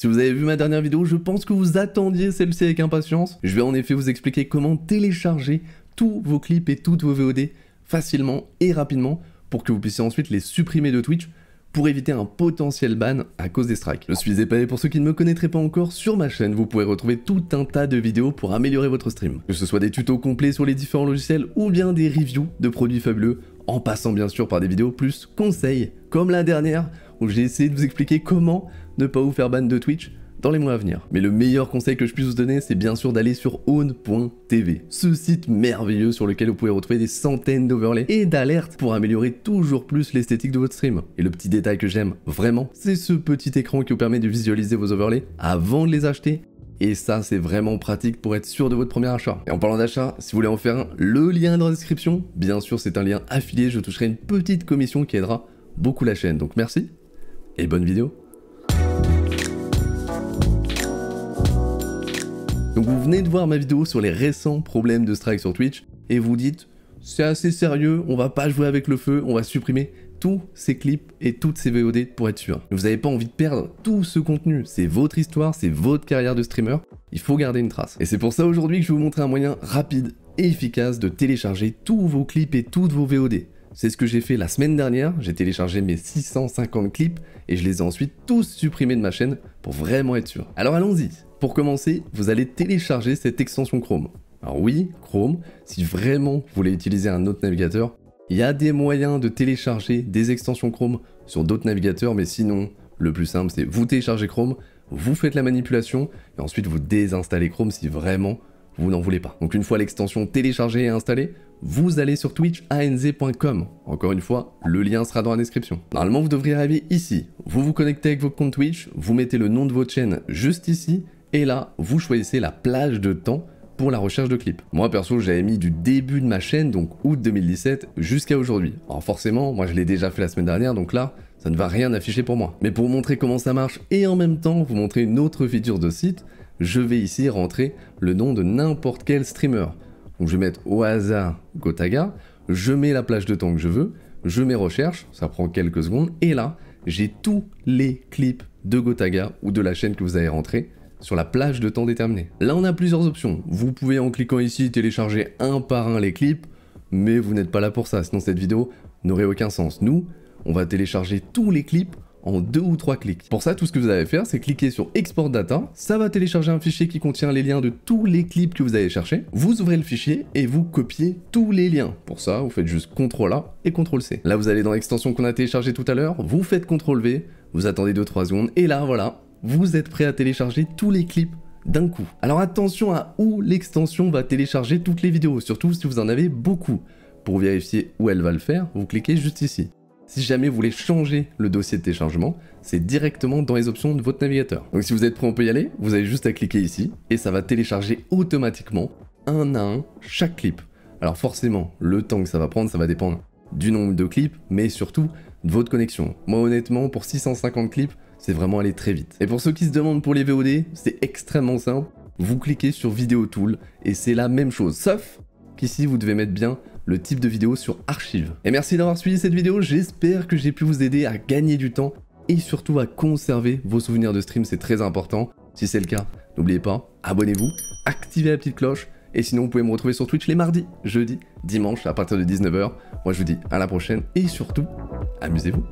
Si vous avez vu ma dernière vidéo, je pense que vous attendiez celle-ci avec impatience. Je vais en effet vous expliquer comment télécharger tous vos clips et toutes vos VOD facilement et rapidement pour que vous puissiez ensuite les supprimer de Twitch pour éviter un potentiel ban à cause des strikes. Je suis épais, pour ceux qui ne me connaîtraient pas encore, sur ma chaîne vous pourrez retrouver tout un tas de vidéos pour améliorer votre stream. Que ce soit des tutos complets sur les différents logiciels ou bien des reviews de produits fabuleux, en passant bien sûr par des vidéos plus conseils, comme la dernière où j'ai essayé de vous expliquer comment ne pas vous faire ban de Twitch dans les mois à venir. Mais le meilleur conseil que je puisse vous donner, c'est bien sûr d'aller sur own.tv, ce site merveilleux sur lequel vous pouvez retrouver des centaines d'overlays et d'alertes pour améliorer toujours plus l'esthétique de votre stream. Et le petit détail que j'aime vraiment, c'est ce petit écran qui vous permet de visualiser vos overlays avant de les acheter et ça, c'est vraiment pratique pour être sûr de votre premier achat. Et en parlant d'achat, si vous voulez en faire un, le lien est dans la description. Bien sûr, c'est un lien affilié, je toucherai une petite commission qui aidera beaucoup la chaîne. Donc merci et bonne vidéo. Donc vous venez de voir ma vidéo sur les récents problèmes de strike sur Twitch et vous dites c'est assez sérieux, on va pas jouer avec le feu, on va supprimer tous ces clips et toutes ces VOD pour être sûr. Vous n'avez pas envie de perdre tout ce contenu, c'est votre histoire, c'est votre carrière de streamer, il faut garder une trace. Et c'est pour ça aujourd'hui que je vais vous montrer un moyen rapide et efficace de télécharger tous vos clips et toutes vos VOD. C'est ce que j'ai fait la semaine dernière, j'ai téléchargé mes 650 clips et je les ai ensuite tous supprimés de ma chaîne pour vraiment être sûr. Alors allons-y pour commencer, vous allez télécharger cette extension Chrome. Alors oui, Chrome, si vraiment vous voulez utiliser un autre navigateur, il y a des moyens de télécharger des extensions Chrome sur d'autres navigateurs, mais sinon, le plus simple, c'est vous téléchargez Chrome, vous faites la manipulation, et ensuite vous désinstallez Chrome si vraiment vous n'en voulez pas. Donc une fois l'extension téléchargée et installée, vous allez sur twitchanz.com, Encore une fois, le lien sera dans la description. Normalement, vous devriez arriver ici. Vous vous connectez avec votre compte Twitch, vous mettez le nom de votre chaîne juste ici, et là, vous choisissez la plage de temps pour la recherche de clips. Moi perso, j'avais mis du début de ma chaîne, donc août 2017, jusqu'à aujourd'hui. Alors forcément, moi je l'ai déjà fait la semaine dernière, donc là, ça ne va rien afficher pour moi. Mais pour montrer comment ça marche et en même temps vous montrer une autre feature de site, je vais ici rentrer le nom de n'importe quel streamer. Donc je vais mettre au hasard Gotaga, je mets la plage de temps que je veux, je mets recherche, ça prend quelques secondes, et là, j'ai tous les clips de Gotaga ou de la chaîne que vous avez rentré sur la plage de temps déterminé. Là, on a plusieurs options. Vous pouvez, en cliquant ici, télécharger un par un les clips, mais vous n'êtes pas là pour ça, sinon cette vidéo n'aurait aucun sens. Nous, on va télécharger tous les clips en deux ou trois clics. Pour ça, tout ce que vous allez faire, c'est cliquer sur Export Data. Ça va télécharger un fichier qui contient les liens de tous les clips que vous allez chercher. Vous ouvrez le fichier et vous copiez tous les liens. Pour ça, vous faites juste CTRL A et CTRL C. Là, vous allez dans l'extension qu'on a téléchargée tout à l'heure, vous faites CTRL V, vous attendez 2-3 secondes, et là, voilà, vous êtes prêt à télécharger tous les clips d'un coup. Alors attention à où l'extension va télécharger toutes les vidéos, surtout si vous en avez beaucoup. Pour vérifier où elle va le faire, vous cliquez juste ici. Si jamais vous voulez changer le dossier de téléchargement, c'est directement dans les options de votre navigateur. Donc si vous êtes prêt, on peut y aller. Vous avez juste à cliquer ici et ça va télécharger automatiquement un à un chaque clip. Alors forcément, le temps que ça va prendre, ça va dépendre du nombre de clips, mais surtout de votre connexion. Moi honnêtement, pour 650 clips, c'est vraiment aller très vite. Et pour ceux qui se demandent pour les VOD, c'est extrêmement simple. Vous cliquez sur Vidéo Tool et c'est la même chose, sauf qu'ici vous devez mettre bien le type de vidéo sur archive. Et merci d'avoir suivi cette vidéo, j'espère que j'ai pu vous aider à gagner du temps et surtout à conserver vos souvenirs de stream, c'est très important. Si c'est le cas, n'oubliez pas, abonnez-vous, activez la petite cloche et sinon, vous pouvez me retrouver sur Twitch les mardis, jeudi dimanche à partir de 19h. Moi, je vous dis à la prochaine et surtout, amusez-vous.